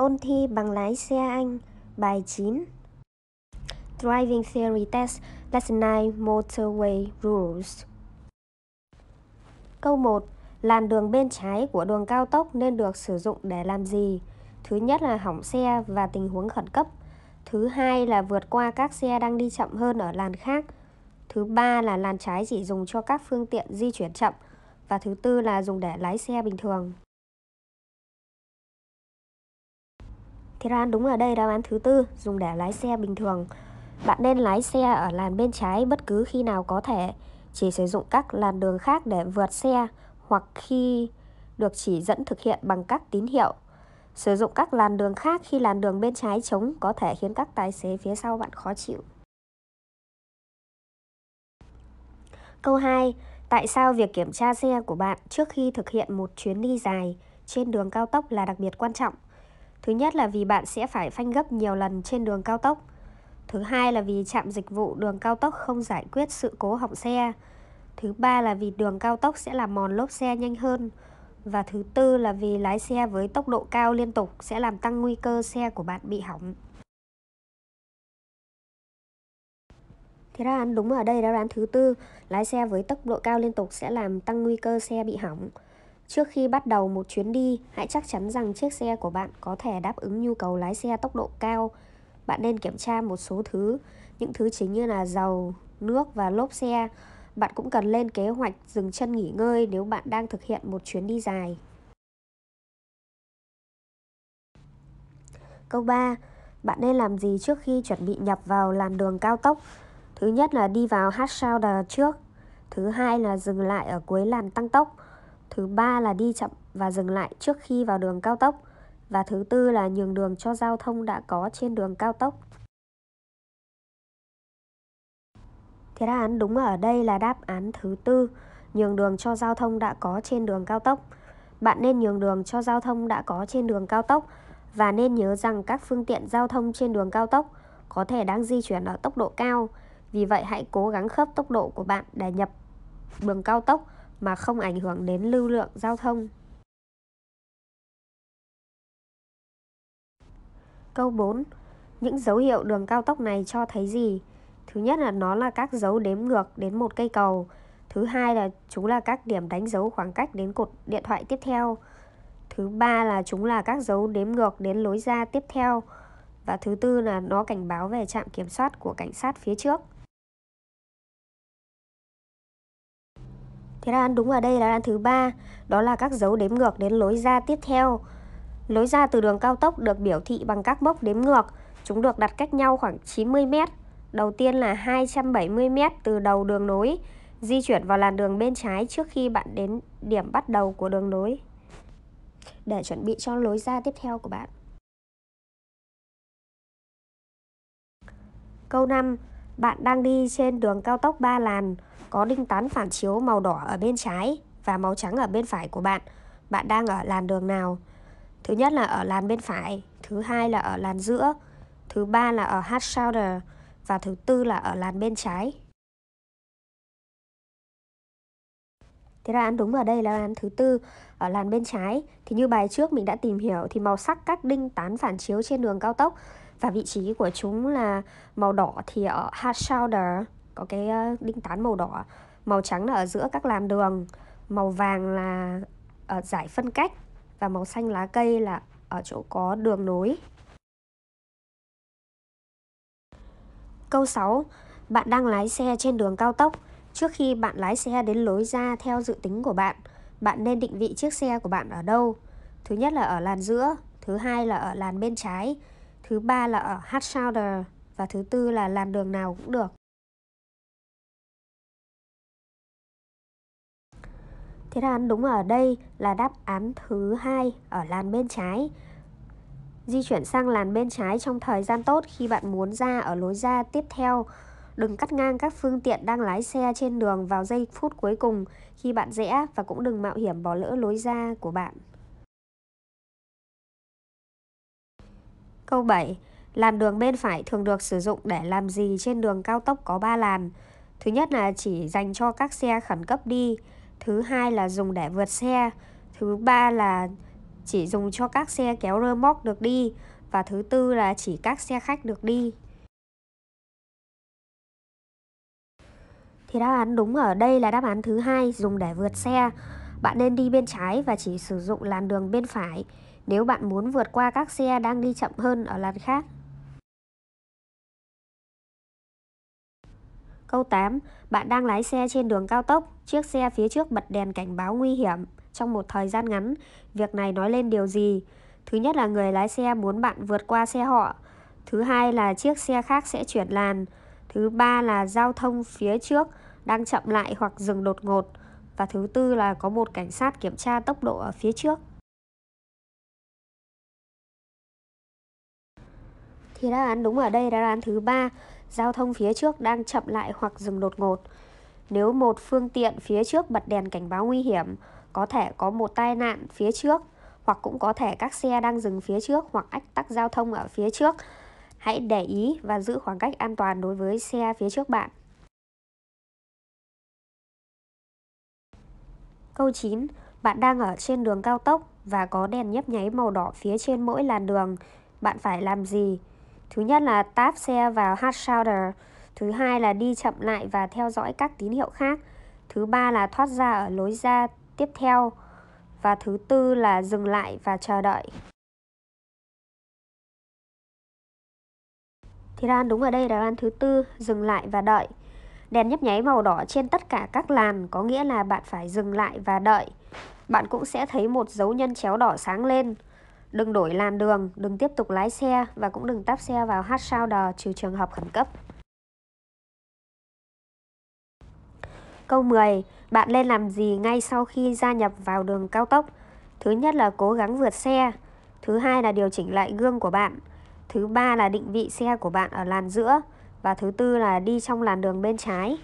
Ôn thi bằng lái xe Anh, bài 9 Driving Theory Test, Lesson 9 Motorway Rules Câu 1. Làn đường bên trái của đường cao tốc nên được sử dụng để làm gì? Thứ nhất là hỏng xe và tình huống khẩn cấp. Thứ hai là vượt qua các xe đang đi chậm hơn ở làn khác. Thứ ba là làn trái chỉ dùng cho các phương tiện di chuyển chậm. Và thứ tư là dùng để lái xe bình thường. Thì ra đúng ở đây đáp án thứ tư, dùng để lái xe bình thường. Bạn nên lái xe ở làn bên trái bất cứ khi nào có thể, chỉ sử dụng các làn đường khác để vượt xe hoặc khi được chỉ dẫn thực hiện bằng các tín hiệu. Sử dụng các làn đường khác khi làn đường bên trái trống có thể khiến các tài xế phía sau bạn khó chịu. Câu 2. Tại sao việc kiểm tra xe của bạn trước khi thực hiện một chuyến đi dài trên đường cao tốc là đặc biệt quan trọng? Thứ nhất là vì bạn sẽ phải phanh gấp nhiều lần trên đường cao tốc. Thứ hai là vì trạm dịch vụ đường cao tốc không giải quyết sự cố hỏng xe. Thứ ba là vì đường cao tốc sẽ làm mòn lốp xe nhanh hơn. Và thứ tư là vì lái xe với tốc độ cao liên tục sẽ làm tăng nguy cơ xe của bạn bị hỏng. Thế đáp án đúng ở đây đáp án thứ tư, lái xe với tốc độ cao liên tục sẽ làm tăng nguy cơ xe bị hỏng. Trước khi bắt đầu một chuyến đi, hãy chắc chắn rằng chiếc xe của bạn có thể đáp ứng nhu cầu lái xe tốc độ cao. Bạn nên kiểm tra một số thứ, những thứ chính như là dầu, nước và lốp xe. Bạn cũng cần lên kế hoạch dừng chân nghỉ ngơi nếu bạn đang thực hiện một chuyến đi dài. Câu 3. Bạn nên làm gì trước khi chuẩn bị nhập vào làn đường cao tốc? Thứ nhất là đi vào hot shoulder trước. Thứ hai là dừng lại ở cuối làn tăng tốc. Thứ ba là đi chậm và dừng lại trước khi vào đường cao tốc. Và thứ tư là nhường đường cho giao thông đã có trên đường cao tốc. Thế đáp án đúng ở đây là đáp án thứ tư, nhường đường cho giao thông đã có trên đường cao tốc. Bạn nên nhường đường cho giao thông đã có trên đường cao tốc và nên nhớ rằng các phương tiện giao thông trên đường cao tốc có thể đang di chuyển ở tốc độ cao. Vì vậy hãy cố gắng khớp tốc độ của bạn để nhập đường cao tốc mà không ảnh hưởng đến lưu lượng giao thông. Câu 4. Những dấu hiệu đường cao tốc này cho thấy gì? Thứ nhất là nó là các dấu đếm ngược đến một cây cầu. Thứ hai là chúng là các điểm đánh dấu khoảng cách đến cột điện thoại tiếp theo. Thứ ba là chúng là các dấu đếm ngược đến lối ra tiếp theo. Và thứ tư là nó cảnh báo về trạm kiểm soát của cảnh sát phía trước. Thế đáp đúng ở đây là đáp thứ ba, đó là các dấu đếm ngược đến lối ra tiếp theo. Lối ra từ đường cao tốc được biểu thị bằng các mốc đếm ngược. Chúng được đặt cách nhau khoảng 90 m. Đầu tiên là 270 m từ đầu đường nối, di chuyển vào làn đường bên trái trước khi bạn đến điểm bắt đầu của đường nối. Để chuẩn bị cho lối ra tiếp theo của bạn. Câu 5. Bạn đang đi trên đường cao tốc 3 làn có đinh tán phản chiếu màu đỏ ở bên trái và màu trắng ở bên phải của bạn. Bạn đang ở làn đường nào? Thứ nhất là ở làn bên phải, thứ hai là ở làn giữa, thứ ba là ở hard shoulder và thứ tư là ở làn bên trái. Thế ra án đúng ở đây là án thứ tư ở làn bên trái. Thì như bài trước mình đã tìm hiểu thì màu sắc các đinh tán phản chiếu trên đường cao tốc và vị trí của chúng là màu đỏ thì ở hard shoulder, có cái ờ, đinh tán màu đỏ màu trắng là ở giữa các làn đường màu vàng là ở giải phân cách và màu xanh lá cây là ở chỗ có đường nối Câu 6. Bạn đang lái xe trên đường cao tốc. Trước khi bạn lái xe đến lối ra theo dự tính của bạn, bạn nên định vị chiếc xe của bạn ở đâu. Thứ nhất là ở làn giữa, thứ hai là ở làn bên trái, thứ ba là ở hard shoulder và thứ tư là làn đường nào cũng được. Thế là đúng ở đây là đáp án thứ hai ở làn bên trái. Di chuyển sang làn bên trái trong thời gian tốt khi bạn muốn ra ở lối ra tiếp theo. Đừng cắt ngang các phương tiện đang lái xe trên đường vào giây phút cuối cùng khi bạn rẽ và cũng đừng mạo hiểm bỏ lỡ lối ra của bạn. Câu 7. Làn đường bên phải thường được sử dụng để làm gì trên đường cao tốc có 3 làn? Thứ nhất là chỉ dành cho các xe khẩn cấp đi thứ hai là dùng để vượt xe thứ ba là chỉ dùng cho các xe kéo rơ móc được đi và thứ tư là chỉ các xe khách được đi thì đáp án đúng ở đây là đáp án thứ hai dùng để vượt xe bạn nên đi bên trái và chỉ sử dụng làn đường bên phải nếu bạn muốn vượt qua các xe đang đi chậm hơn ở làn khác Câu 8. Bạn đang lái xe trên đường cao tốc, chiếc xe phía trước bật đèn cảnh báo nguy hiểm trong một thời gian ngắn. Việc này nói lên điều gì? Thứ nhất là người lái xe muốn bạn vượt qua xe họ. Thứ hai là chiếc xe khác sẽ chuyển làn. Thứ ba là giao thông phía trước đang chậm lại hoặc dừng đột ngột. Và thứ tư là có một cảnh sát kiểm tra tốc độ ở phía trước. Thì đáp án đúng ở đây là đáp án thứ ba giao thông phía trước đang chậm lại hoặc dừng đột ngột. Nếu một phương tiện phía trước bật đèn cảnh báo nguy hiểm, có thể có một tai nạn phía trước hoặc cũng có thể các xe đang dừng phía trước hoặc ách tắc giao thông ở phía trước. Hãy để ý và giữ khoảng cách an toàn đối với xe phía trước bạn. Câu 9. Bạn đang ở trên đường cao tốc và có đèn nhấp nháy màu đỏ phía trên mỗi làn đường. Bạn phải làm gì? Thứ nhất là táp xe vào hard shoulder. Thứ hai là đi chậm lại và theo dõi các tín hiệu khác. Thứ ba là thoát ra ở lối ra tiếp theo. Và thứ tư là dừng lại và chờ đợi. Thì đáp đúng ở đây là đáp thứ tư, dừng lại và đợi. Đèn nhấp nháy màu đỏ trên tất cả các làn có nghĩa là bạn phải dừng lại và đợi. Bạn cũng sẽ thấy một dấu nhân chéo đỏ sáng lên. Đừng đổi làn đường, đừng tiếp tục lái xe và cũng đừng tắp xe vào hát sao đò trừ trường hợp khẩn cấp. Câu 10. Bạn nên làm gì ngay sau khi gia nhập vào đường cao tốc? Thứ nhất là cố gắng vượt xe. Thứ hai là điều chỉnh lại gương của bạn. Thứ ba là định vị xe của bạn ở làn giữa. Và thứ tư là đi trong làn đường bên trái.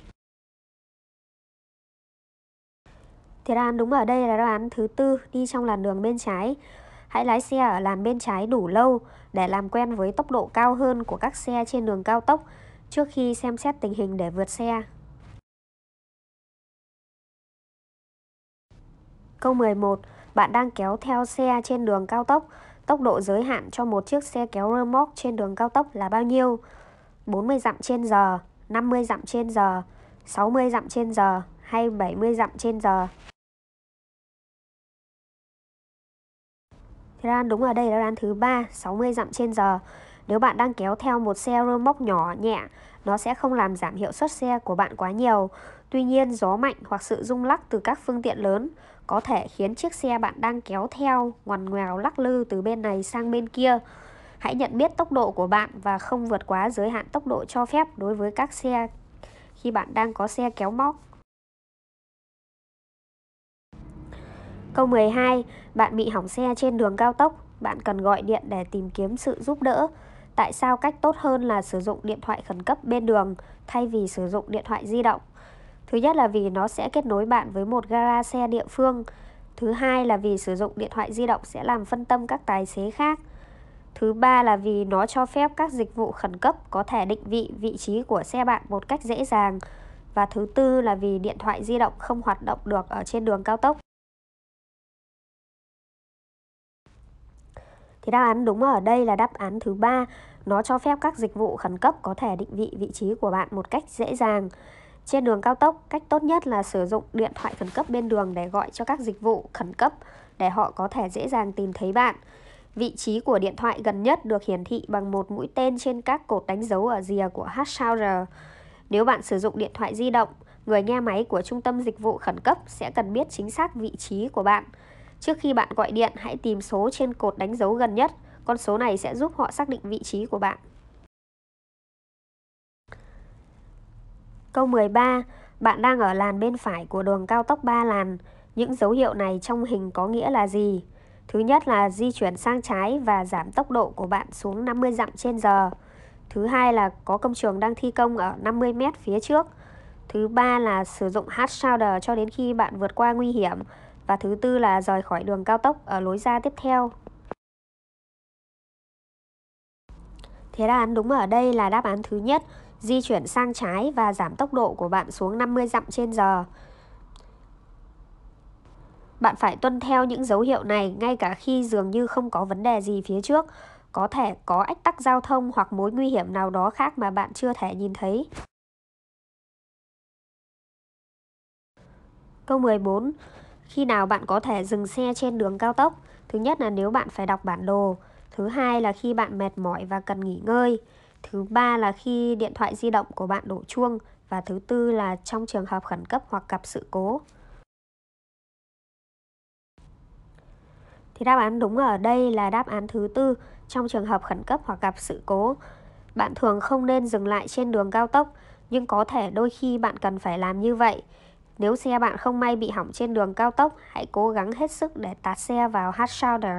Thì đáp án đúng ở đây là đáp án thứ tư đi trong làn đường bên trái. Hãy lái xe ở làn bên trái đủ lâu để làm quen với tốc độ cao hơn của các xe trên đường cao tốc trước khi xem xét tình hình để vượt xe. Câu 11. Bạn đang kéo theo xe trên đường cao tốc. Tốc độ giới hạn cho một chiếc xe kéo rơ trên đường cao tốc là bao nhiêu? 40 dặm trên giờ, 50 dặm trên giờ, 60 dặm trên giờ hay 70 dặm trên giờ? Ran đúng ở đây là ran thứ 3, 60 dặm trên giờ. Nếu bạn đang kéo theo một xe rơ móc nhỏ nhẹ, nó sẽ không làm giảm hiệu suất xe của bạn quá nhiều. Tuy nhiên, gió mạnh hoặc sự rung lắc từ các phương tiện lớn có thể khiến chiếc xe bạn đang kéo theo ngoằn ngoèo lắc lư từ bên này sang bên kia. Hãy nhận biết tốc độ của bạn và không vượt quá giới hạn tốc độ cho phép đối với các xe khi bạn đang có xe kéo móc. Câu 12, bạn bị hỏng xe trên đường cao tốc, bạn cần gọi điện để tìm kiếm sự giúp đỡ. Tại sao cách tốt hơn là sử dụng điện thoại khẩn cấp bên đường thay vì sử dụng điện thoại di động? Thứ nhất là vì nó sẽ kết nối bạn với một gara xe địa phương. Thứ hai là vì sử dụng điện thoại di động sẽ làm phân tâm các tài xế khác. Thứ ba là vì nó cho phép các dịch vụ khẩn cấp có thể định vị vị trí của xe bạn một cách dễ dàng. Và thứ tư là vì điện thoại di động không hoạt động được ở trên đường cao tốc. Thì đáp án đúng ở đây là đáp án thứ ba. Nó cho phép các dịch vụ khẩn cấp có thể định vị vị trí của bạn một cách dễ dàng. Trên đường cao tốc, cách tốt nhất là sử dụng điện thoại khẩn cấp bên đường để gọi cho các dịch vụ khẩn cấp để họ có thể dễ dàng tìm thấy bạn. Vị trí của điện thoại gần nhất được hiển thị bằng một mũi tên trên các cột đánh dấu ở rìa của Hashouter. Nếu bạn sử dụng điện thoại di động, người nghe máy của trung tâm dịch vụ khẩn cấp sẽ cần biết chính xác vị trí của bạn. Trước khi bạn gọi điện, hãy tìm số trên cột đánh dấu gần nhất. Con số này sẽ giúp họ xác định vị trí của bạn. Câu 13. Bạn đang ở làn bên phải của đường cao tốc 3 làn. Những dấu hiệu này trong hình có nghĩa là gì? Thứ nhất là di chuyển sang trái và giảm tốc độ của bạn xuống 50 dặm trên giờ. Thứ hai là có công trường đang thi công ở 50 mét phía trước. Thứ ba là sử dụng hard shoulder cho đến khi bạn vượt qua nguy hiểm và thứ tư là rời khỏi đường cao tốc ở lối ra tiếp theo. Thế đáp án đúng ở đây là đáp án thứ nhất, di chuyển sang trái và giảm tốc độ của bạn xuống 50 dặm trên giờ. Bạn phải tuân theo những dấu hiệu này ngay cả khi dường như không có vấn đề gì phía trước, có thể có ách tắc giao thông hoặc mối nguy hiểm nào đó khác mà bạn chưa thể nhìn thấy. Câu 14. Khi nào bạn có thể dừng xe trên đường cao tốc? Thứ nhất là nếu bạn phải đọc bản đồ. Thứ hai là khi bạn mệt mỏi và cần nghỉ ngơi. Thứ ba là khi điện thoại di động của bạn đổ chuông. Và thứ tư là trong trường hợp khẩn cấp hoặc gặp sự cố. Thì đáp án đúng ở đây là đáp án thứ tư trong trường hợp khẩn cấp hoặc gặp sự cố. Bạn thường không nên dừng lại trên đường cao tốc, nhưng có thể đôi khi bạn cần phải làm như vậy nếu xe bạn không may bị hỏng trên đường cao tốc, hãy cố gắng hết sức để tạt xe vào hard shoulder.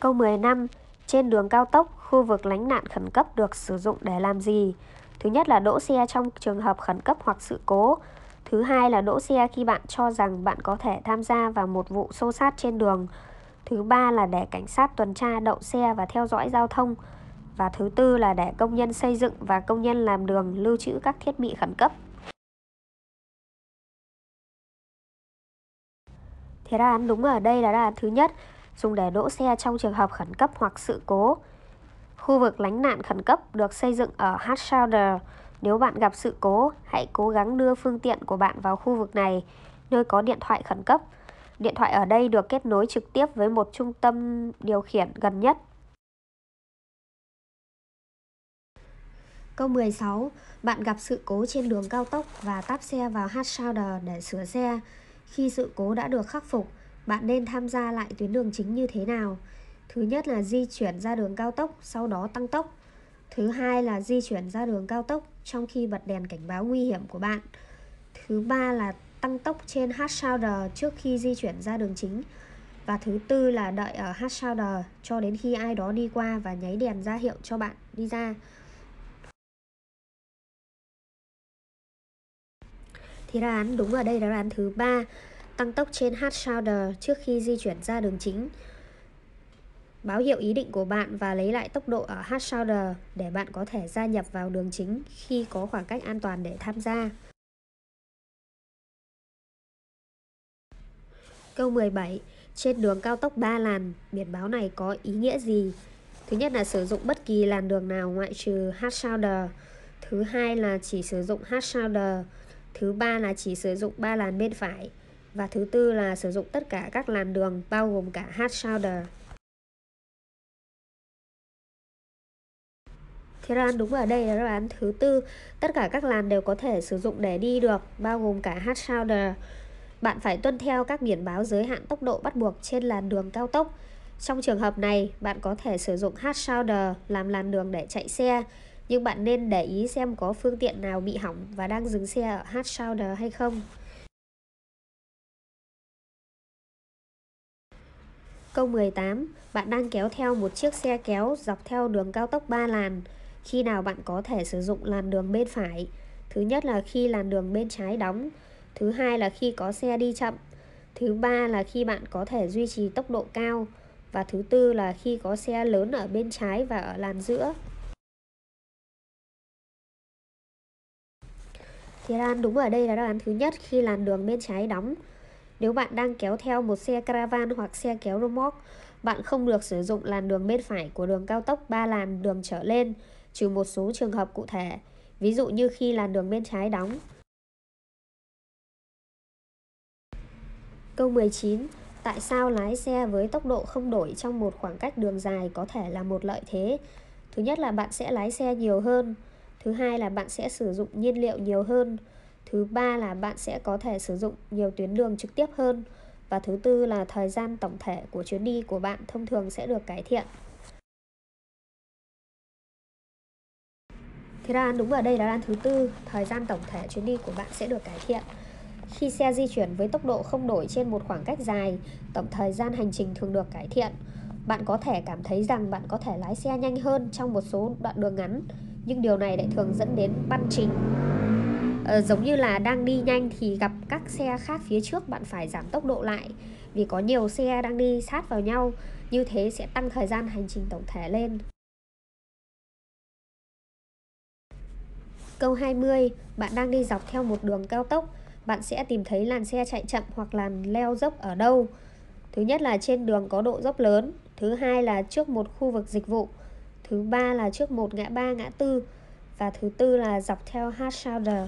Câu 15. Trên đường cao tốc, khu vực lánh nạn khẩn cấp được sử dụng để làm gì? Thứ nhất là đỗ xe trong trường hợp khẩn cấp hoặc sự cố. Thứ hai là đỗ xe khi bạn cho rằng bạn có thể tham gia vào một vụ xô sát trên đường. Thứ ba là để cảnh sát tuần tra đậu xe và theo dõi giao thông và thứ tư là để công nhân xây dựng và công nhân làm đường lưu trữ các thiết bị khẩn cấp. Thế đáp án đúng ở đây là đáp án thứ nhất, dùng để đỗ xe trong trường hợp khẩn cấp hoặc sự cố. Khu vực lánh nạn khẩn cấp được xây dựng ở Harshauder. Nếu bạn gặp sự cố, hãy cố gắng đưa phương tiện của bạn vào khu vực này, nơi có điện thoại khẩn cấp. Điện thoại ở đây được kết nối trực tiếp với một trung tâm điều khiển gần nhất Câu 16. Bạn gặp sự cố trên đường cao tốc và táp xe vào hard shoulder để sửa xe. Khi sự cố đã được khắc phục, bạn nên tham gia lại tuyến đường chính như thế nào? Thứ nhất là di chuyển ra đường cao tốc, sau đó tăng tốc. Thứ hai là di chuyển ra đường cao tốc trong khi bật đèn cảnh báo nguy hiểm của bạn. Thứ ba là tăng tốc trên hard shoulder trước khi di chuyển ra đường chính. Và thứ tư là đợi ở hard shoulder cho đến khi ai đó đi qua và nháy đèn ra hiệu cho bạn đi ra. Thì đáp án đúng ở đây là đáp án thứ ba tăng tốc trên hard shoulder trước khi di chuyển ra đường chính. Báo hiệu ý định của bạn và lấy lại tốc độ ở hard shoulder để bạn có thể gia nhập vào đường chính khi có khoảng cách an toàn để tham gia. Câu 17. Trên đường cao tốc 3 làn, biển báo này có ý nghĩa gì? Thứ nhất là sử dụng bất kỳ làn đường nào ngoại trừ hard shoulder. Thứ hai là chỉ sử dụng hard shoulder Thứ ba là chỉ sử dụng ba làn bên phải. Và thứ tư là sử dụng tất cả các làn đường bao gồm cả hard shoulder. Thế là đúng ở đây là đáp án thứ tư. Tất cả các làn đều có thể sử dụng để đi được, bao gồm cả hard shoulder. Bạn phải tuân theo các biển báo giới hạn tốc độ bắt buộc trên làn đường cao tốc. Trong trường hợp này, bạn có thể sử dụng hard shoulder làm làn đường để chạy xe nhưng bạn nên để ý xem có phương tiện nào bị hỏng và đang dừng xe ở Hot Shoulder hay không. Câu 18, bạn đang kéo theo một chiếc xe kéo dọc theo đường cao tốc 3 làn. Khi nào bạn có thể sử dụng làn đường bên phải? Thứ nhất là khi làn đường bên trái đóng, thứ hai là khi có xe đi chậm, thứ ba là khi bạn có thể duy trì tốc độ cao và thứ tư là khi có xe lớn ở bên trái và ở làn giữa. Thì đáp án đúng ở đây là đáp án thứ nhất khi làn đường bên trái đóng. Nếu bạn đang kéo theo một xe caravan hoặc xe kéo rơ moóc, bạn không được sử dụng làn đường bên phải của đường cao tốc 3 làn đường trở lên, trừ một số trường hợp cụ thể, ví dụ như khi làn đường bên trái đóng. Câu 19. Tại sao lái xe với tốc độ không đổi trong một khoảng cách đường dài có thể là một lợi thế? Thứ nhất là bạn sẽ lái xe nhiều hơn, Thứ hai là bạn sẽ sử dụng nhiên liệu nhiều hơn. Thứ ba là bạn sẽ có thể sử dụng nhiều tuyến đường trực tiếp hơn. Và thứ tư là thời gian tổng thể của chuyến đi của bạn thông thường sẽ được cải thiện. thì đáp án đúng ở đây là đáp án thứ tư, thời gian tổng thể chuyến đi của bạn sẽ được cải thiện. Khi xe di chuyển với tốc độ không đổi trên một khoảng cách dài, tổng thời gian hành trình thường được cải thiện. Bạn có thể cảm thấy rằng bạn có thể lái xe nhanh hơn trong một số đoạn đường ngắn, nhưng điều này lại thường dẫn đến băn trình ờ, giống như là đang đi nhanh thì gặp các xe khác phía trước bạn phải giảm tốc độ lại vì có nhiều xe đang đi sát vào nhau như thế sẽ tăng thời gian hành trình tổng thể lên Câu 20, bạn đang đi dọc theo một đường cao tốc, bạn sẽ tìm thấy làn xe chạy chậm hoặc làn leo dốc ở đâu. Thứ nhất là trên đường có độ dốc lớn, thứ hai là trước một khu vực dịch vụ, thứ ba là trước một ngã ba ngã tư và thứ tư là dọc theo hard shoulder.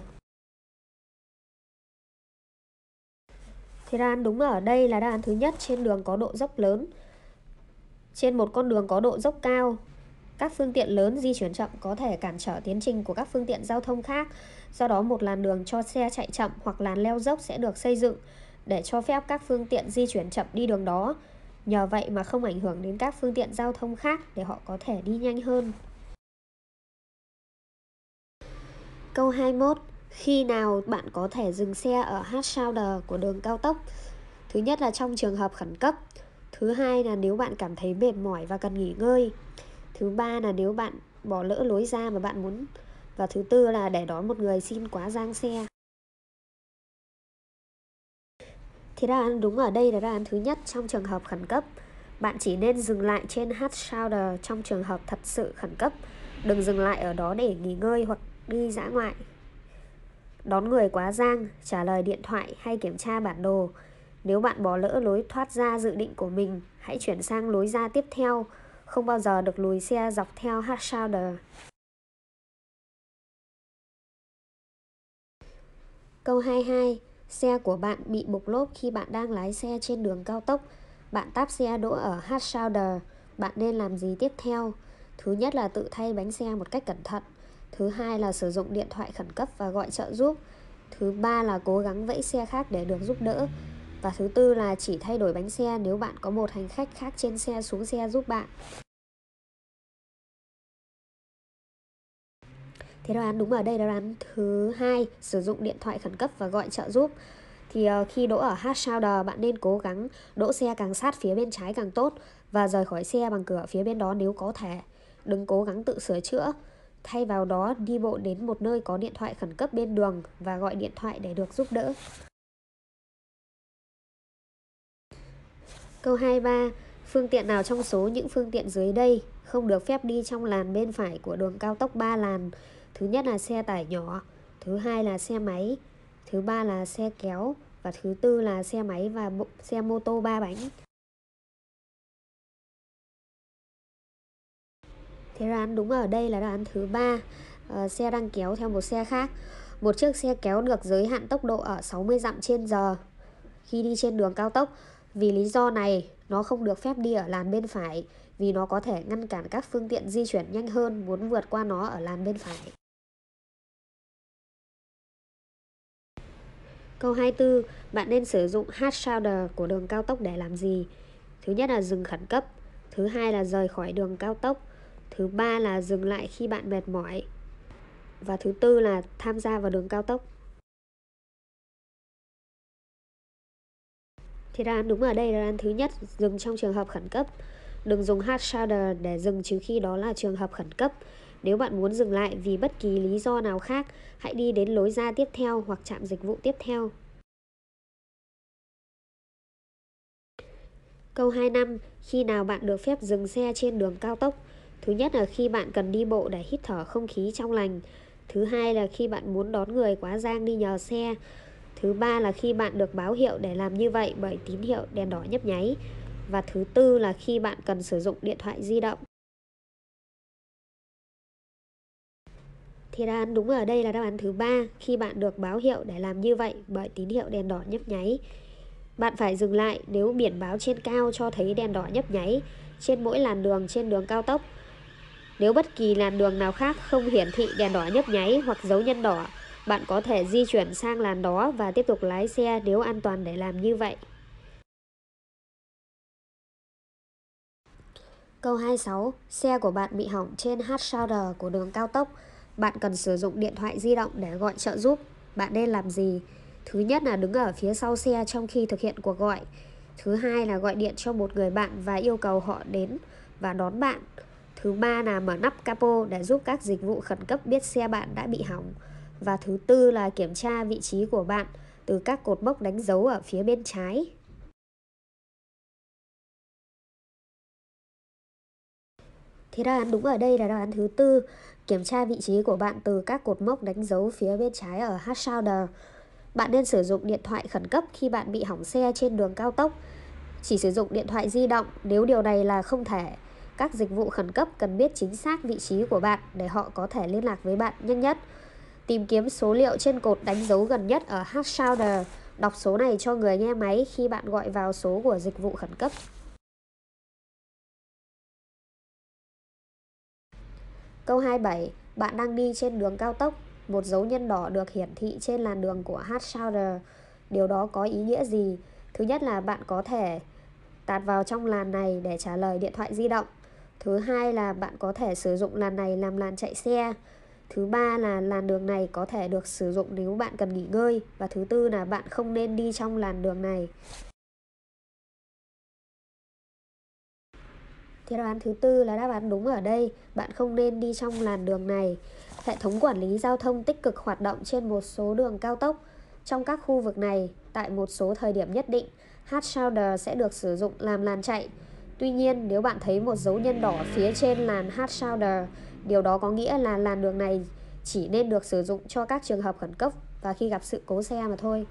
thì đáp án đúng ở đây là đáp án thứ nhất trên đường có độ dốc lớn. Trên một con đường có độ dốc cao, các phương tiện lớn di chuyển chậm có thể cản trở tiến trình của các phương tiện giao thông khác. Do đó một làn đường cho xe chạy chậm hoặc làn leo dốc sẽ được xây dựng để cho phép các phương tiện di chuyển chậm đi đường đó. Nhờ vậy mà không ảnh hưởng đến các phương tiện giao thông khác để họ có thể đi nhanh hơn. Câu 21. Khi nào bạn có thể dừng xe ở hát shoulder của đường cao tốc? Thứ nhất là trong trường hợp khẩn cấp. Thứ hai là nếu bạn cảm thấy mệt mỏi và cần nghỉ ngơi. Thứ ba là nếu bạn bỏ lỡ lối ra mà bạn muốn. Và thứ tư là để đón một người xin quá giang xe. Thì đáp án đúng ở đây là đáp án thứ nhất trong trường hợp khẩn cấp. Bạn chỉ nên dừng lại trên hot shoulder trong trường hợp thật sự khẩn cấp. Đừng dừng lại ở đó để nghỉ ngơi hoặc đi dã ngoại. Đón người quá giang, trả lời điện thoại hay kiểm tra bản đồ. Nếu bạn bỏ lỡ lối thoát ra dự định của mình, hãy chuyển sang lối ra tiếp theo, không bao giờ được lùi xe dọc theo hot shoulder. Câu 22 Xe của bạn bị bục lốp khi bạn đang lái xe trên đường cao tốc. Bạn táp xe đỗ ở hard shoulder. Bạn nên làm gì tiếp theo? Thứ nhất là tự thay bánh xe một cách cẩn thận. Thứ hai là sử dụng điện thoại khẩn cấp và gọi trợ giúp. Thứ ba là cố gắng vẫy xe khác để được giúp đỡ. Và thứ tư là chỉ thay đổi bánh xe nếu bạn có một hành khách khác trên xe xuống xe giúp bạn. Thế đáp đúng ở đây là đáp thứ hai sử dụng điện thoại khẩn cấp và gọi trợ giúp. Thì uh, khi đỗ ở hash shoulder, bạn nên cố gắng đỗ xe càng sát phía bên trái càng tốt và rời khỏi xe bằng cửa phía bên đó nếu có thể. Đừng cố gắng tự sửa chữa. Thay vào đó, đi bộ đến một nơi có điện thoại khẩn cấp bên đường và gọi điện thoại để được giúp đỡ. Câu 23. Phương tiện nào trong số những phương tiện dưới đây không được phép đi trong làn bên phải của đường cao tốc 3 làn Thứ nhất là xe tải nhỏ, thứ hai là xe máy, thứ ba là xe kéo và thứ tư là xe máy và xe mô tô ba bánh. Thế đáp án đúng ở đây là đáp thứ ba. Ờ, xe đang kéo theo một xe khác. Một chiếc xe kéo được giới hạn tốc độ ở 60 dặm trên giờ khi đi trên đường cao tốc. Vì lý do này, nó không được phép đi ở làn bên phải vì nó có thể ngăn cản các phương tiện di chuyển nhanh hơn muốn vượt qua nó ở làn bên phải. Câu 24, bạn nên sử dụng hard shoulder của đường cao tốc để làm gì? Thứ nhất là dừng khẩn cấp, thứ hai là rời khỏi đường cao tốc, thứ ba là dừng lại khi bạn mệt mỏi và thứ tư là tham gia vào đường cao tốc. Thì đáp án đúng ở đây là đáp án thứ nhất, dừng trong trường hợp khẩn cấp. Đừng dùng hard shoulder để dừng trừ khi đó là trường hợp khẩn cấp. Nếu bạn muốn dừng lại vì bất kỳ lý do nào khác, hãy đi đến lối ra tiếp theo hoặc trạm dịch vụ tiếp theo. Câu năm Khi nào bạn được phép dừng xe trên đường cao tốc? Thứ nhất là khi bạn cần đi bộ để hít thở không khí trong lành. Thứ hai là khi bạn muốn đón người quá giang đi nhờ xe. Thứ ba là khi bạn được báo hiệu để làm như vậy bởi tín hiệu đèn đỏ nhấp nháy. Và thứ tư là khi bạn cần sử dụng điện thoại di động. thì đáp án đúng ở đây là đáp án thứ ba khi bạn được báo hiệu để làm như vậy bởi tín hiệu đèn đỏ nhấp nháy bạn phải dừng lại nếu biển báo trên cao cho thấy đèn đỏ nhấp nháy trên mỗi làn đường trên đường cao tốc nếu bất kỳ làn đường nào khác không hiển thị đèn đỏ nhấp nháy hoặc dấu nhân đỏ bạn có thể di chuyển sang làn đó và tiếp tục lái xe nếu an toàn để làm như vậy Câu 26. Xe của bạn bị hỏng trên h shoulder của đường cao tốc. Bạn cần sử dụng điện thoại di động để gọi trợ giúp. Bạn nên làm gì? Thứ nhất là đứng ở phía sau xe trong khi thực hiện cuộc gọi. Thứ hai là gọi điện cho một người bạn và yêu cầu họ đến và đón bạn. Thứ ba là mở nắp capo để giúp các dịch vụ khẩn cấp biết xe bạn đã bị hỏng. Và thứ tư là kiểm tra vị trí của bạn từ các cột mốc đánh dấu ở phía bên trái. Thế đáp án đúng ở đây là đáp án thứ tư Kiểm tra vị trí của bạn từ các cột mốc đánh dấu phía bên trái ở Hard Shoulder. Bạn nên sử dụng điện thoại khẩn cấp khi bạn bị hỏng xe trên đường cao tốc. Chỉ sử dụng điện thoại di động nếu điều này là không thể. Các dịch vụ khẩn cấp cần biết chính xác vị trí của bạn để họ có thể liên lạc với bạn nhanh nhất. Tìm kiếm số liệu trên cột đánh dấu gần nhất ở Hard Shoulder. Đọc số này cho người nghe máy khi bạn gọi vào số của dịch vụ khẩn cấp Câu 27, bạn đang đi trên đường cao tốc, một dấu nhân đỏ được hiển thị trên làn đường của Harshauer. Điều đó có ý nghĩa gì? Thứ nhất là bạn có thể tạt vào trong làn này để trả lời điện thoại di động. Thứ hai là bạn có thể sử dụng làn này làm làn chạy xe. Thứ ba là làn đường này có thể được sử dụng nếu bạn cần nghỉ ngơi. Và thứ tư là bạn không nên đi trong làn đường này. Thì đáp án thứ tư là đáp án đúng ở đây, bạn không nên đi trong làn đường này. Hệ thống quản lý giao thông tích cực hoạt động trên một số đường cao tốc. Trong các khu vực này, tại một số thời điểm nhất định, hard shoulder sẽ được sử dụng làm làn chạy. Tuy nhiên, nếu bạn thấy một dấu nhân đỏ phía trên làn hard shoulder, điều đó có nghĩa là làn đường này chỉ nên được sử dụng cho các trường hợp khẩn cấp và khi gặp sự cố xe mà thôi.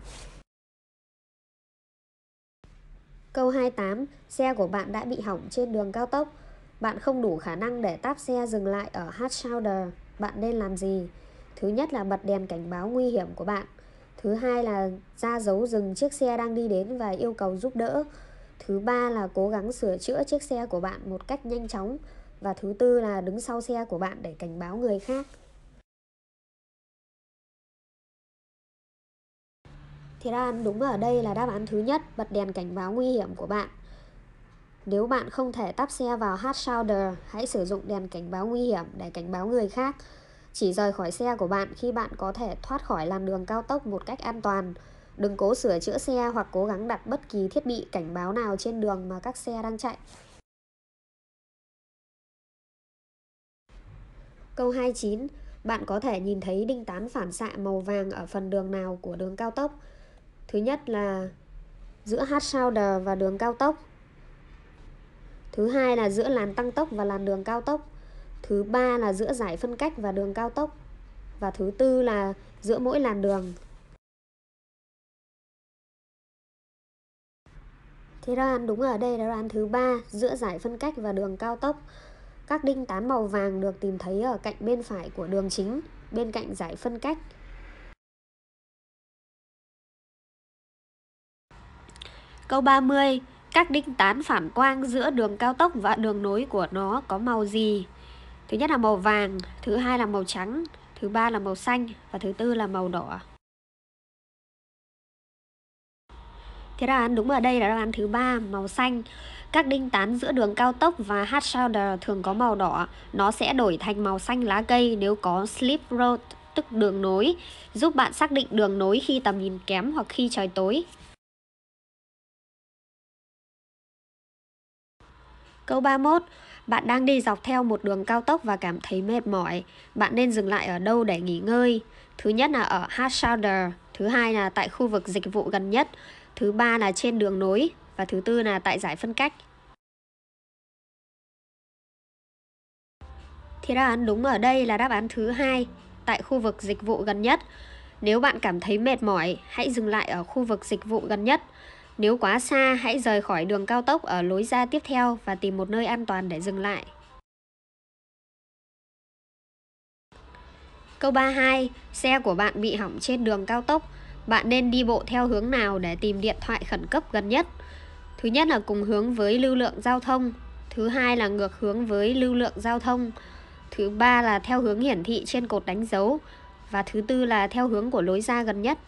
Câu 28. Xe của bạn đã bị hỏng trên đường cao tốc. Bạn không đủ khả năng để táp xe dừng lại ở hard shoulder. Bạn nên làm gì? Thứ nhất là bật đèn cảnh báo nguy hiểm của bạn. Thứ hai là ra dấu dừng chiếc xe đang đi đến và yêu cầu giúp đỡ. Thứ ba là cố gắng sửa chữa chiếc xe của bạn một cách nhanh chóng. Và thứ tư là đứng sau xe của bạn để cảnh báo người khác. Thì đáp án đúng ở đây là đáp án thứ nhất, bật đèn cảnh báo nguy hiểm của bạn. Nếu bạn không thể tắp xe vào hard shoulder, hãy sử dụng đèn cảnh báo nguy hiểm để cảnh báo người khác. Chỉ rời khỏi xe của bạn khi bạn có thể thoát khỏi làn đường cao tốc một cách an toàn. Đừng cố sửa chữa xe hoặc cố gắng đặt bất kỳ thiết bị cảnh báo nào trên đường mà các xe đang chạy. Câu 29. Bạn có thể nhìn thấy đinh tán phản xạ màu vàng ở phần đường nào của đường cao tốc? Thứ nhất là giữa hát đờ và đường cao tốc. Thứ hai là giữa làn tăng tốc và làn đường cao tốc. Thứ ba là giữa giải phân cách và đường cao tốc. Và thứ tư là giữa mỗi làn đường. Thế đáp án đúng ở đây là đáp án thứ ba giữa giải phân cách và đường cao tốc. Các đinh tán màu vàng được tìm thấy ở cạnh bên phải của đường chính, bên cạnh giải phân cách. Câu 30. Các đinh tán phản quang giữa đường cao tốc và đường nối của nó có màu gì? Thứ nhất là màu vàng, thứ hai là màu trắng, thứ ba là màu xanh và thứ tư là màu đỏ. Thế đáp án đúng ở đây là đáp án thứ ba, màu xanh. Các đinh tán giữa đường cao tốc và hard shoulder thường có màu đỏ. Nó sẽ đổi thành màu xanh lá cây nếu có slip road, tức đường nối, giúp bạn xác định đường nối khi tầm nhìn kém hoặc khi trời tối. Câu 31. Bạn đang đi dọc theo một đường cao tốc và cảm thấy mệt mỏi. Bạn nên dừng lại ở đâu để nghỉ ngơi? Thứ nhất là ở Hashader, thứ hai là tại khu vực dịch vụ gần nhất, thứ ba là trên đường nối và thứ tư là tại giải phân cách. Thì đáp án đúng ở đây là đáp án thứ hai, tại khu vực dịch vụ gần nhất. Nếu bạn cảm thấy mệt mỏi, hãy dừng lại ở khu vực dịch vụ gần nhất. Nếu quá xa, hãy rời khỏi đường cao tốc ở lối ra tiếp theo và tìm một nơi an toàn để dừng lại. Câu 32. Xe của bạn bị hỏng trên đường cao tốc. Bạn nên đi bộ theo hướng nào để tìm điện thoại khẩn cấp gần nhất? Thứ nhất là cùng hướng với lưu lượng giao thông. Thứ hai là ngược hướng với lưu lượng giao thông. Thứ ba là theo hướng hiển thị trên cột đánh dấu. Và thứ tư là theo hướng của lối ra gần nhất.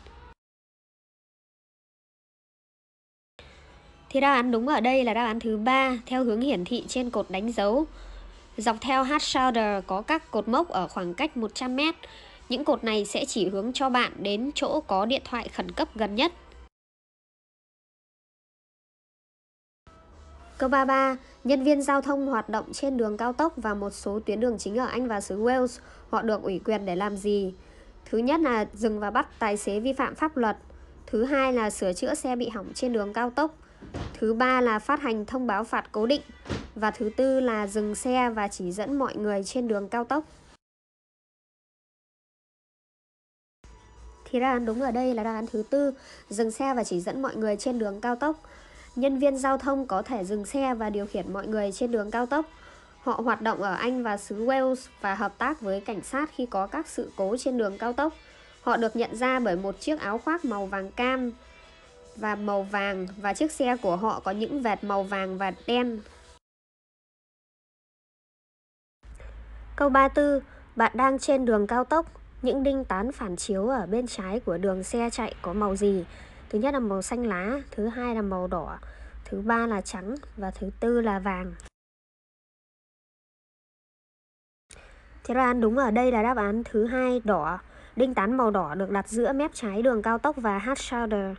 Thì đáp án đúng ở đây là đáp án thứ ba theo hướng hiển thị trên cột đánh dấu. Dọc theo Hard Shoulder có các cột mốc ở khoảng cách 100m. Những cột này sẽ chỉ hướng cho bạn đến chỗ có điện thoại khẩn cấp gần nhất. Câu 33, nhân viên giao thông hoạt động trên đường cao tốc và một số tuyến đường chính ở Anh và xứ Wales, họ được ủy quyền để làm gì? Thứ nhất là dừng và bắt tài xế vi phạm pháp luật. Thứ hai là sửa chữa xe bị hỏng trên đường cao tốc. Thứ ba là phát hành thông báo phạt cố định. Và thứ tư là dừng xe và chỉ dẫn mọi người trên đường cao tốc. Thì đáp án đúng ở đây là đáp án thứ tư, dừng xe và chỉ dẫn mọi người trên đường cao tốc. Nhân viên giao thông có thể dừng xe và điều khiển mọi người trên đường cao tốc. Họ hoạt động ở Anh và xứ Wales và hợp tác với cảnh sát khi có các sự cố trên đường cao tốc. Họ được nhận ra bởi một chiếc áo khoác màu vàng cam và màu vàng và chiếc xe của họ có những vệt màu vàng và đen. Câu 34, bạn đang trên đường cao tốc, những đinh tán phản chiếu ở bên trái của đường xe chạy có màu gì? Thứ nhất là màu xanh lá, thứ hai là màu đỏ, thứ ba là trắng và thứ tư là vàng. Thế ra đúng ở đây là đáp án thứ hai đỏ. Đinh tán màu đỏ được đặt giữa mép trái đường cao tốc và hard shoulder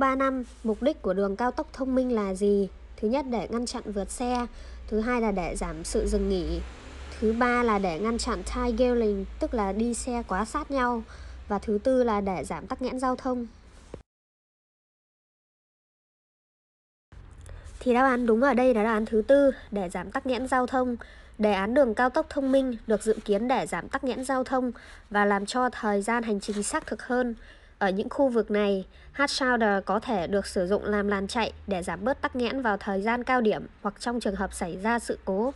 Câu năm, Mục đích của đường cao tốc thông minh là gì? Thứ nhất để ngăn chặn vượt xe, thứ hai là để giảm sự dừng nghỉ, thứ ba là để ngăn chặn tailgating tức là đi xe quá sát nhau và thứ tư là để giảm tắc nghẽn giao thông. Thì đáp án đúng ở đây là đáp án thứ tư, để giảm tắc nghẽn giao thông. Đề án đường cao tốc thông minh được dự kiến để giảm tắc nghẽn giao thông và làm cho thời gian hành trình xác thực hơn. Ở những khu vực này, hard shower có thể được sử dụng làm làn chạy để giảm bớt tắc nghẽn vào thời gian cao điểm hoặc trong trường hợp xảy ra sự cố.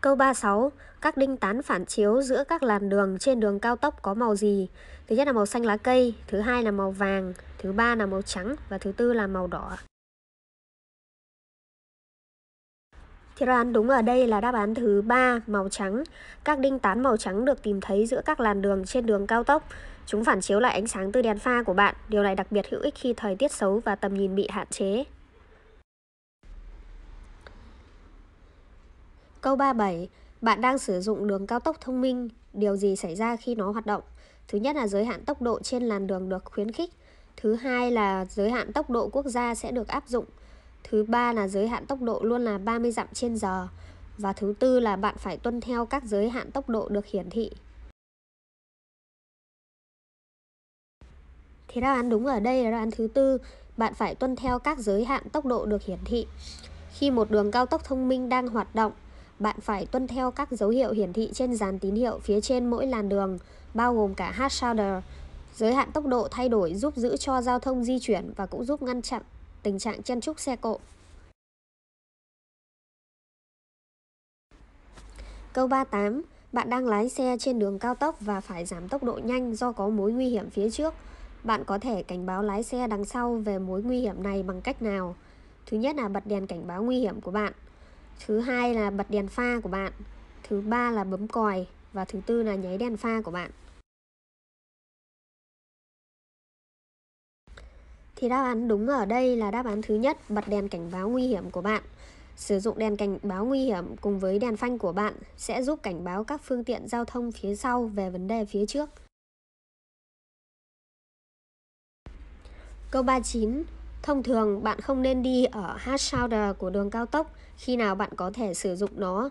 Câu 36, các đinh tán phản chiếu giữa các làn đường trên đường cao tốc có màu gì? Thứ nhất là màu xanh lá cây, thứ hai là màu vàng, thứ ba là màu trắng và thứ tư là màu đỏ. Thì đáp đúng ở đây là đáp án thứ ba màu trắng. Các đinh tán màu trắng được tìm thấy giữa các làn đường trên đường cao tốc. Chúng phản chiếu lại ánh sáng từ đèn pha của bạn. Điều này đặc biệt hữu ích khi thời tiết xấu và tầm nhìn bị hạn chế. Câu 37. Bạn đang sử dụng đường cao tốc thông minh. Điều gì xảy ra khi nó hoạt động? Thứ nhất là giới hạn tốc độ trên làn đường được khuyến khích. Thứ hai là giới hạn tốc độ quốc gia sẽ được áp dụng. Thứ ba là giới hạn tốc độ luôn là 30 dặm trên giờ. Và thứ tư là bạn phải tuân theo các giới hạn tốc độ được hiển thị. Thì đáp án đúng ở đây là đáp án thứ tư, bạn phải tuân theo các giới hạn tốc độ được hiển thị. Khi một đường cao tốc thông minh đang hoạt động, bạn phải tuân theo các dấu hiệu hiển thị trên dàn tín hiệu phía trên mỗi làn đường, bao gồm cả hard shoulder. Giới hạn tốc độ thay đổi giúp giữ cho giao thông di chuyển và cũng giúp ngăn chặn tình trạng chen trúc xe cộ. Câu 38, bạn đang lái xe trên đường cao tốc và phải giảm tốc độ nhanh do có mối nguy hiểm phía trước. Bạn có thể cảnh báo lái xe đằng sau về mối nguy hiểm này bằng cách nào? Thứ nhất là bật đèn cảnh báo nguy hiểm của bạn. Thứ hai là bật đèn pha của bạn. Thứ ba là bấm còi và thứ tư là nháy đèn pha của bạn. Thì đáp án đúng ở đây là đáp án thứ nhất, bật đèn cảnh báo nguy hiểm của bạn. Sử dụng đèn cảnh báo nguy hiểm cùng với đèn phanh của bạn sẽ giúp cảnh báo các phương tiện giao thông phía sau về vấn đề phía trước. Câu 39. Thông thường bạn không nên đi ở hard shoulder của đường cao tốc khi nào bạn có thể sử dụng nó.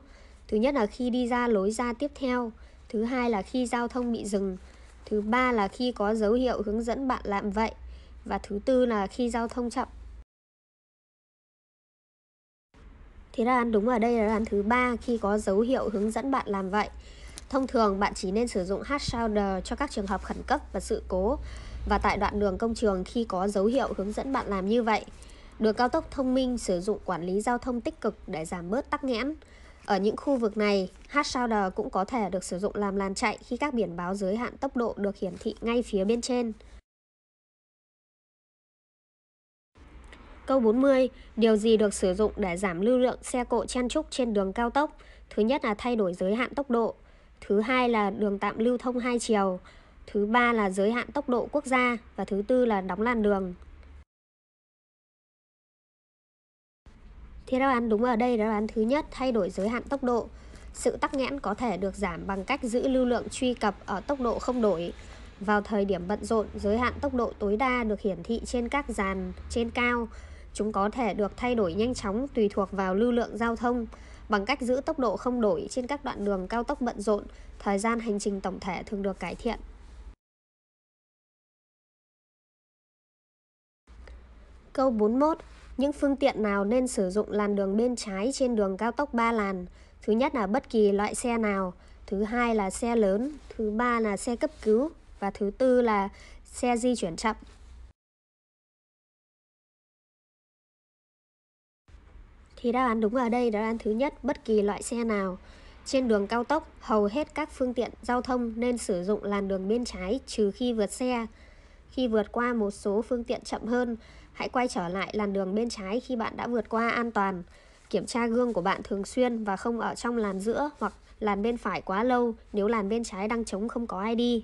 Thứ nhất là khi đi ra lối ra tiếp theo, thứ hai là khi giao thông bị dừng, thứ ba là khi có dấu hiệu hướng dẫn bạn làm vậy và thứ tư là khi giao thông chậm Thế là án đúng ở đây là đáp thứ ba khi có dấu hiệu hướng dẫn bạn làm vậy. Thông thường bạn chỉ nên sử dụng hard shoulder cho các trường hợp khẩn cấp và sự cố và tại đoạn đường công trường khi có dấu hiệu hướng dẫn bạn làm như vậy. Đường cao tốc thông minh sử dụng quản lý giao thông tích cực để giảm bớt tắc nghẽn. Ở những khu vực này, hard shoulder cũng có thể được sử dụng làm làn chạy khi các biển báo giới hạn tốc độ được hiển thị ngay phía bên trên. Câu 40. Điều gì được sử dụng để giảm lưu lượng xe cộ chen trúc trên đường cao tốc? Thứ nhất là thay đổi giới hạn tốc độ. Thứ hai là đường tạm lưu thông hai chiều. Thứ ba là giới hạn tốc độ quốc gia. Và thứ tư là đóng làn đường. Thì đáp án đúng ở đây đáp án thứ nhất thay đổi giới hạn tốc độ. Sự tắc nghẽn có thể được giảm bằng cách giữ lưu lượng truy cập ở tốc độ không đổi. Vào thời điểm bận rộn, giới hạn tốc độ tối đa được hiển thị trên các dàn trên cao Chúng có thể được thay đổi nhanh chóng tùy thuộc vào lưu lượng giao thông bằng cách giữ tốc độ không đổi trên các đoạn đường cao tốc bận rộn, thời gian hành trình tổng thể thường được cải thiện. Câu 41. Những phương tiện nào nên sử dụng làn đường bên trái trên đường cao tốc 3 làn? Thứ nhất là bất kỳ loại xe nào, thứ hai là xe lớn, thứ ba là xe cấp cứu và thứ tư là xe di chuyển chậm. Thì đáp án đúng ở đây là đáp án thứ nhất bất kỳ loại xe nào. Trên đường cao tốc, hầu hết các phương tiện giao thông nên sử dụng làn đường bên trái trừ khi vượt xe. Khi vượt qua một số phương tiện chậm hơn, hãy quay trở lại làn đường bên trái khi bạn đã vượt qua an toàn. Kiểm tra gương của bạn thường xuyên và không ở trong làn giữa hoặc làn bên phải quá lâu nếu làn bên trái đang trống không có ai đi.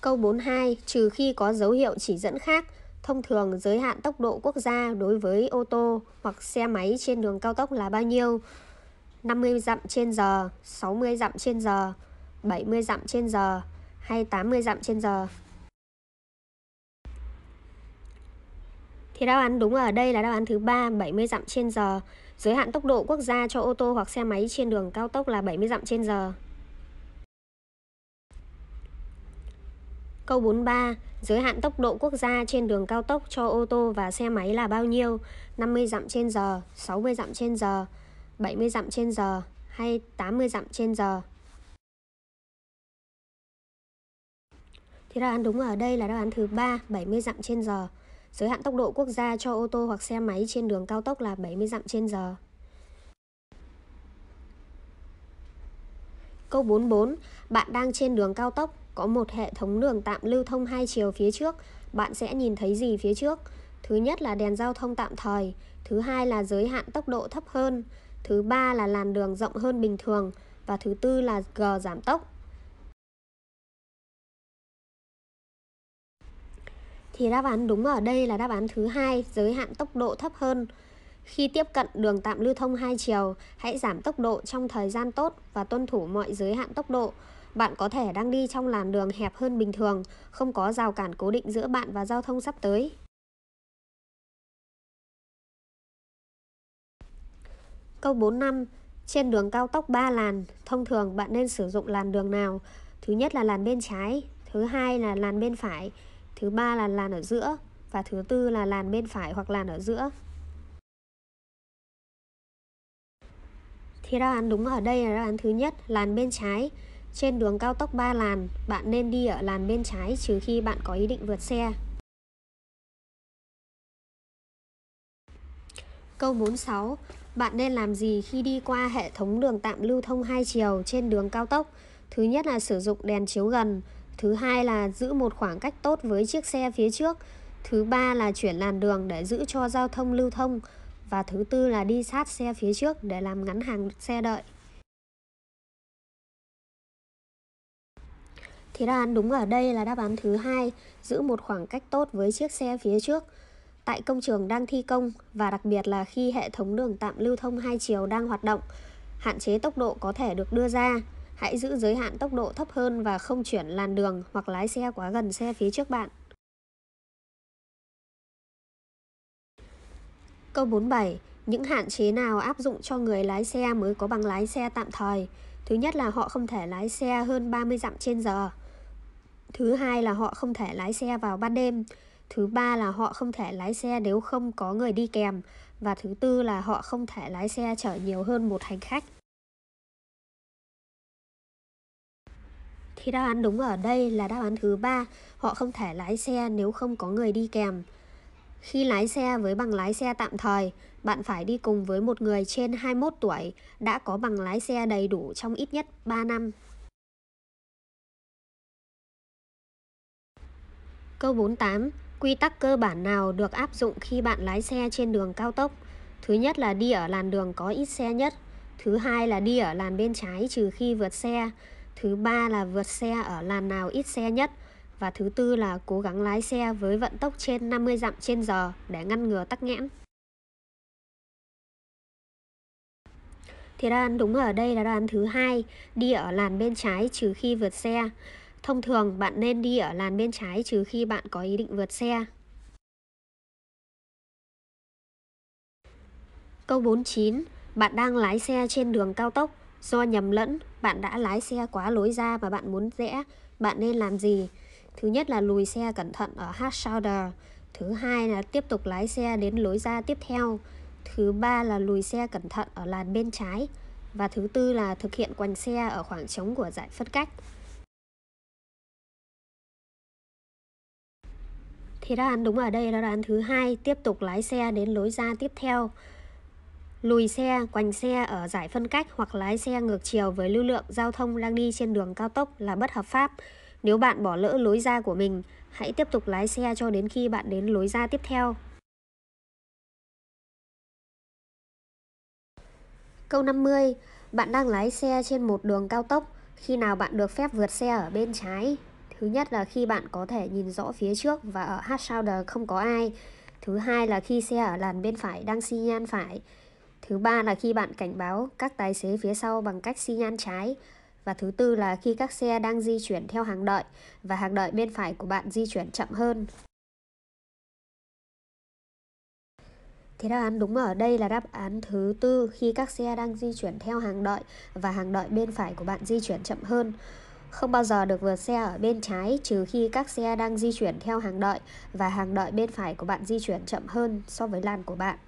Câu 42, trừ khi có dấu hiệu chỉ dẫn khác, thông thường giới hạn tốc độ quốc gia đối với ô tô hoặc xe máy trên đường cao tốc là bao nhiêu? 50 dặm trên giờ, 60 dặm trên giờ, 70 dặm trên giờ hay 80 dặm trên giờ? Thì đáp án đúng ở đây là đáp án thứ 3, 70 dặm trên giờ. Giới hạn tốc độ quốc gia cho ô tô hoặc xe máy trên đường cao tốc là 70 dặm trên giờ. Câu 43, giới hạn tốc độ quốc gia trên đường cao tốc cho ô tô và xe máy là bao nhiêu? 50 dặm trên giờ, 60 dặm trên giờ, 70 dặm trên giờ hay 80 dặm trên giờ? Thì đáp án đúng ở đây là đáp án thứ 3, 70 dặm trên giờ. Giới hạn tốc độ quốc gia cho ô tô hoặc xe máy trên đường cao tốc là 70 dặm trên giờ. Câu 44, bạn đang trên đường cao tốc có một hệ thống đường tạm lưu thông hai chiều phía trước, bạn sẽ nhìn thấy gì phía trước? Thứ nhất là đèn giao thông tạm thời, thứ hai là giới hạn tốc độ thấp hơn, thứ ba là làn đường rộng hơn bình thường và thứ tư là g giảm tốc. Thì đáp án đúng ở đây là đáp án thứ hai, giới hạn tốc độ thấp hơn. Khi tiếp cận đường tạm lưu thông hai chiều, hãy giảm tốc độ trong thời gian tốt và tuân thủ mọi giới hạn tốc độ. Bạn có thể đang đi trong làn đường hẹp hơn bình thường, không có rào cản cố định giữa bạn và giao thông sắp tới. Câu năm Trên đường cao tốc 3 làn, thông thường bạn nên sử dụng làn đường nào? Thứ nhất là làn bên trái, thứ hai là làn bên phải, thứ ba là làn ở giữa và thứ tư là làn bên phải hoặc làn ở giữa. Thì đáp án đúng ở đây là đáp án thứ nhất, làn bên trái. Trên đường cao tốc 3 làn, bạn nên đi ở làn bên trái trừ khi bạn có ý định vượt xe. Câu 46. Bạn nên làm gì khi đi qua hệ thống đường tạm lưu thông hai chiều trên đường cao tốc? Thứ nhất là sử dụng đèn chiếu gần, thứ hai là giữ một khoảng cách tốt với chiếc xe phía trước, thứ ba là chuyển làn đường để giữ cho giao thông lưu thông và thứ tư là đi sát xe phía trước để làm ngắn hàng xe đợi. Thế là đúng ở đây là đáp án thứ hai, giữ một khoảng cách tốt với chiếc xe phía trước. Tại công trường đang thi công và đặc biệt là khi hệ thống đường tạm lưu thông hai chiều đang hoạt động, hạn chế tốc độ có thể được đưa ra. Hãy giữ giới hạn tốc độ thấp hơn và không chuyển làn đường hoặc lái xe quá gần xe phía trước bạn. Câu 47. Những hạn chế nào áp dụng cho người lái xe mới có bằng lái xe tạm thời? Thứ nhất là họ không thể lái xe hơn 30 dặm trên giờ. Thứ hai là họ không thể lái xe vào ban đêm. Thứ ba là họ không thể lái xe nếu không có người đi kèm. Và thứ tư là họ không thể lái xe chở nhiều hơn một hành khách. Thì đáp án đúng ở đây là đáp án thứ ba, họ không thể lái xe nếu không có người đi kèm. Khi lái xe với bằng lái xe tạm thời, bạn phải đi cùng với một người trên 21 tuổi đã có bằng lái xe đầy đủ trong ít nhất 3 năm. Câu 48. Quy tắc cơ bản nào được áp dụng khi bạn lái xe trên đường cao tốc? Thứ nhất là đi ở làn đường có ít xe nhất. Thứ hai là đi ở làn bên trái trừ khi vượt xe. Thứ ba là vượt xe ở làn nào ít xe nhất. Và thứ tư là cố gắng lái xe với vận tốc trên 50 dặm trên giờ để ngăn ngừa tắc nghẽn. Thì đáp án đúng ở đây là đáp án thứ hai, đi ở làn bên trái trừ khi vượt xe. Thông thường bạn nên đi ở làn bên trái trừ khi bạn có ý định vượt xe. Câu 49. Bạn đang lái xe trên đường cao tốc. Do nhầm lẫn, bạn đã lái xe quá lối ra và bạn muốn rẽ. Bạn nên làm gì? Thứ nhất là lùi xe cẩn thận ở hard shoulder. Thứ hai là tiếp tục lái xe đến lối ra tiếp theo. Thứ ba là lùi xe cẩn thận ở làn bên trái. Và thứ tư là thực hiện quành xe ở khoảng trống của giải phân cách. thì đáp án đúng ở đây đó là đáp án thứ hai tiếp tục lái xe đến lối ra tiếp theo lùi xe, quành xe ở giải phân cách hoặc lái xe ngược chiều với lưu lượng giao thông đang đi trên đường cao tốc là bất hợp pháp. Nếu bạn bỏ lỡ lối ra của mình, hãy tiếp tục lái xe cho đến khi bạn đến lối ra tiếp theo. Câu 50. Bạn đang lái xe trên một đường cao tốc, khi nào bạn được phép vượt xe ở bên trái? Thứ nhất là khi bạn có thể nhìn rõ phía trước và ở hard shoulder không có ai. Thứ hai là khi xe ở làn bên phải đang xi nhan phải. Thứ ba là khi bạn cảnh báo các tài xế phía sau bằng cách xi nhan trái. Và thứ tư là khi các xe đang di chuyển theo hàng đợi và hàng đợi bên phải của bạn di chuyển chậm hơn. Thế đáp án đúng ở đây là đáp án thứ tư khi các xe đang di chuyển theo hàng đợi và hàng đợi bên phải của bạn di chuyển chậm hơn không bao giờ được vượt xe ở bên trái trừ khi các xe đang di chuyển theo hàng đợi và hàng đợi bên phải của bạn di chuyển chậm hơn so với làn của bạn.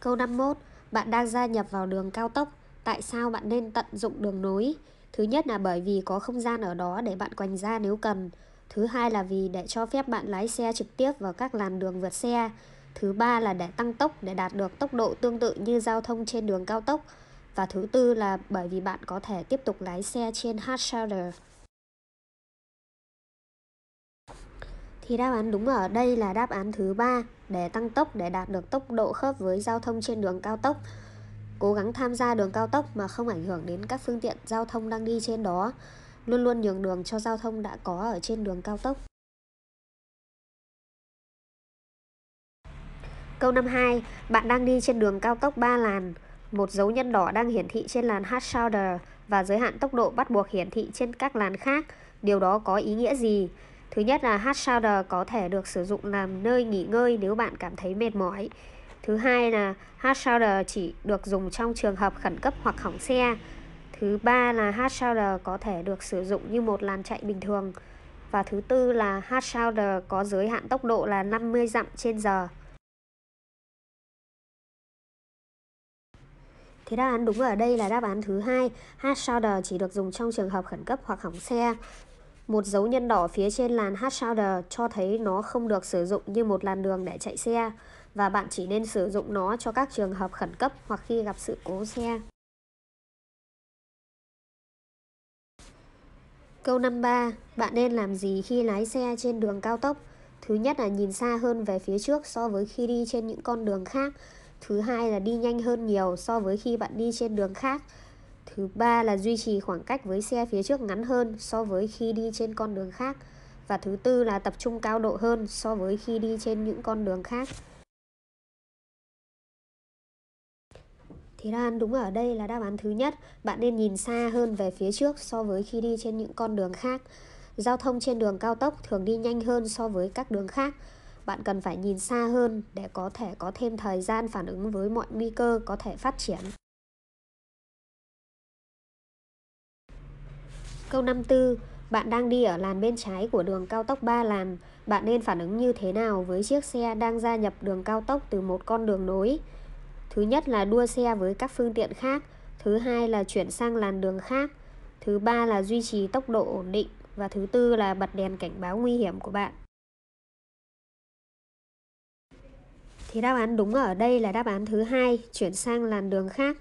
Câu 51, bạn đang gia nhập vào đường cao tốc, tại sao bạn nên tận dụng đường nối? Thứ nhất là bởi vì có không gian ở đó để bạn quành ra nếu cần. Thứ hai là vì để cho phép bạn lái xe trực tiếp vào các làn đường vượt xe. Thứ ba là để tăng tốc để đạt được tốc độ tương tự như giao thông trên đường cao tốc và thứ tư là bởi vì bạn có thể tiếp tục lái xe trên hard shoulder. Thì đáp án đúng ở đây là đáp án thứ ba để tăng tốc để đạt được tốc độ khớp với giao thông trên đường cao tốc. Cố gắng tham gia đường cao tốc mà không ảnh hưởng đến các phương tiện giao thông đang đi trên đó. Luôn luôn nhường đường cho giao thông đã có ở trên đường cao tốc. Câu năm 2, bạn đang đi trên đường cao tốc 3 làn. Một dấu nhân đỏ đang hiển thị trên làn hard shoulder và giới hạn tốc độ bắt buộc hiển thị trên các làn khác. Điều đó có ý nghĩa gì? Thứ nhất là hard shoulder có thể được sử dụng làm nơi nghỉ ngơi nếu bạn cảm thấy mệt mỏi. Thứ hai là hard shoulder chỉ được dùng trong trường hợp khẩn cấp hoặc hỏng xe. Thứ ba là hard shoulder có thể được sử dụng như một làn chạy bình thường. Và thứ tư là hard shoulder có giới hạn tốc độ là 50 dặm trên giờ. Thế đáp án đúng ở đây là đáp án thứ hai. Hard shoulder chỉ được dùng trong trường hợp khẩn cấp hoặc hỏng xe. Một dấu nhân đỏ phía trên làn hard shoulder cho thấy nó không được sử dụng như một làn đường để chạy xe và bạn chỉ nên sử dụng nó cho các trường hợp khẩn cấp hoặc khi gặp sự cố xe. Câu 53. Bạn nên làm gì khi lái xe trên đường cao tốc? Thứ nhất là nhìn xa hơn về phía trước so với khi đi trên những con đường khác thứ hai là đi nhanh hơn nhiều so với khi bạn đi trên đường khác thứ ba là duy trì khoảng cách với xe phía trước ngắn hơn so với khi đi trên con đường khác và thứ tư là tập trung cao độ hơn so với khi đi trên những con đường khác Thì đáp đúng ở đây là đáp án thứ nhất, bạn nên nhìn xa hơn về phía trước so với khi đi trên những con đường khác. Giao thông trên đường cao tốc thường đi nhanh hơn so với các đường khác bạn cần phải nhìn xa hơn để có thể có thêm thời gian phản ứng với mọi nguy cơ có thể phát triển. Câu 54. Bạn đang đi ở làn bên trái của đường cao tốc 3 làn. Bạn nên phản ứng như thế nào với chiếc xe đang gia nhập đường cao tốc từ một con đường nối? Thứ nhất là đua xe với các phương tiện khác. Thứ hai là chuyển sang làn đường khác. Thứ ba là duy trì tốc độ ổn định. Và thứ tư là bật đèn cảnh báo nguy hiểm của bạn. thì đáp án đúng ở đây là đáp án thứ hai, chuyển sang làn đường khác.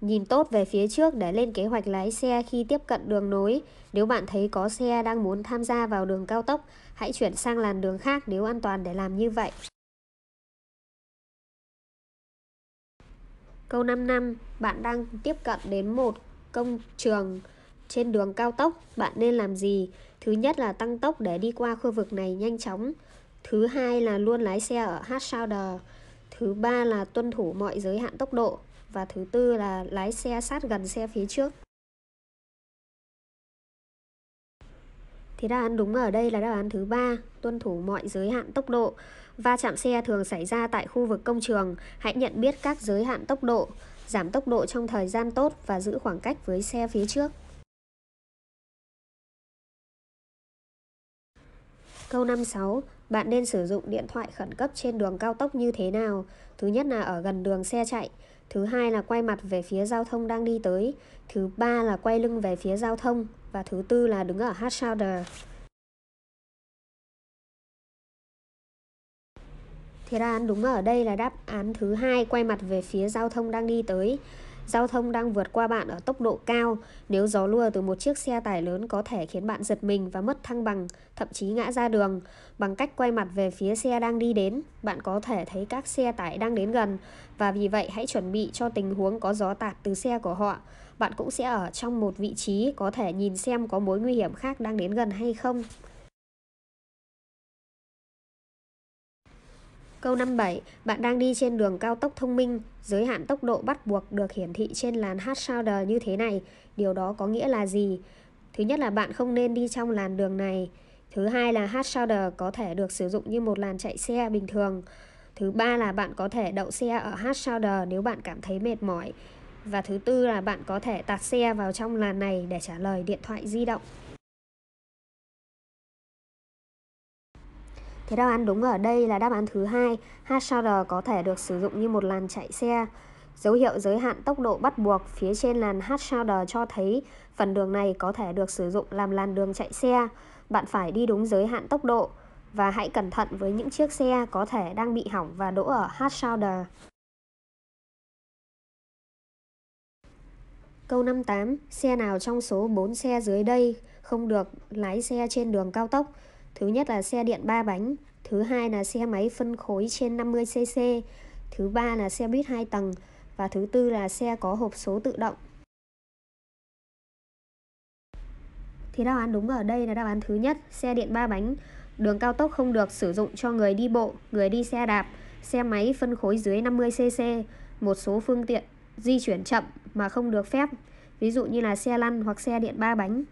Nhìn tốt về phía trước để lên kế hoạch lái xe khi tiếp cận đường nối. Nếu bạn thấy có xe đang muốn tham gia vào đường cao tốc, hãy chuyển sang làn đường khác nếu an toàn để làm như vậy. Câu 5 năm, bạn đang tiếp cận đến một công trường trên đường cao tốc, bạn nên làm gì? Thứ nhất là tăng tốc để đi qua khu vực này nhanh chóng. Thứ hai là luôn lái xe ở hard shoulder. Thứ ba là tuân thủ mọi giới hạn tốc độ. Và thứ tư là lái xe sát gần xe phía trước. Thì đáp án đúng ở đây là đáp án thứ ba, tuân thủ mọi giới hạn tốc độ. Va chạm xe thường xảy ra tại khu vực công trường. Hãy nhận biết các giới hạn tốc độ, giảm tốc độ trong thời gian tốt và giữ khoảng cách với xe phía trước. Câu 56. Bạn nên sử dụng điện thoại khẩn cấp trên đường cao tốc như thế nào? Thứ nhất là ở gần đường xe chạy, thứ hai là quay mặt về phía giao thông đang đi tới, thứ ba là quay lưng về phía giao thông và thứ tư là đứng ở hard shoulder. Thì đáp án đúng ở đây là đáp án thứ hai quay mặt về phía giao thông đang đi tới. Giao thông đang vượt qua bạn ở tốc độ cao. Nếu gió lùa từ một chiếc xe tải lớn có thể khiến bạn giật mình và mất thăng bằng, thậm chí ngã ra đường. Bằng cách quay mặt về phía xe đang đi đến, bạn có thể thấy các xe tải đang đến gần và vì vậy hãy chuẩn bị cho tình huống có gió tạt từ xe của họ. Bạn cũng sẽ ở trong một vị trí có thể nhìn xem có mối nguy hiểm khác đang đến gần hay không. Câu 57, bạn đang đi trên đường cao tốc thông minh, giới hạn tốc độ bắt buộc được hiển thị trên làn shoulder như thế này. Điều đó có nghĩa là gì? Thứ nhất là bạn không nên đi trong làn đường này. Thứ hai là shoulder có thể được sử dụng như một làn chạy xe bình thường. Thứ ba là bạn có thể đậu xe ở shoulder nếu bạn cảm thấy mệt mỏi. Và thứ tư là bạn có thể tạt xe vào trong làn này để trả lời điện thoại di động. Thế đáp án đúng ở đây là đáp án thứ hai. HSR có thể được sử dụng như một làn chạy xe. Dấu hiệu giới hạn tốc độ bắt buộc phía trên làn HSR cho thấy phần đường này có thể được sử dụng làm làn đường chạy xe. Bạn phải đi đúng giới hạn tốc độ và hãy cẩn thận với những chiếc xe có thể đang bị hỏng và đỗ ở HSR. Câu 58. Xe nào trong số 4 xe dưới đây không được lái xe trên đường cao tốc? Thứ nhất là xe điện 3 bánh, thứ hai là xe máy phân khối trên 50cc, thứ ba là xe buýt 2 tầng và thứ tư là xe có hộp số tự động. Thì đáp án đúng ở đây là đáp án thứ nhất, xe điện 3 bánh. Đường cao tốc không được sử dụng cho người đi bộ, người đi xe đạp, xe máy phân khối dưới 50cc, một số phương tiện di chuyển chậm mà không được phép, ví dụ như là xe lăn hoặc xe điện 3 bánh.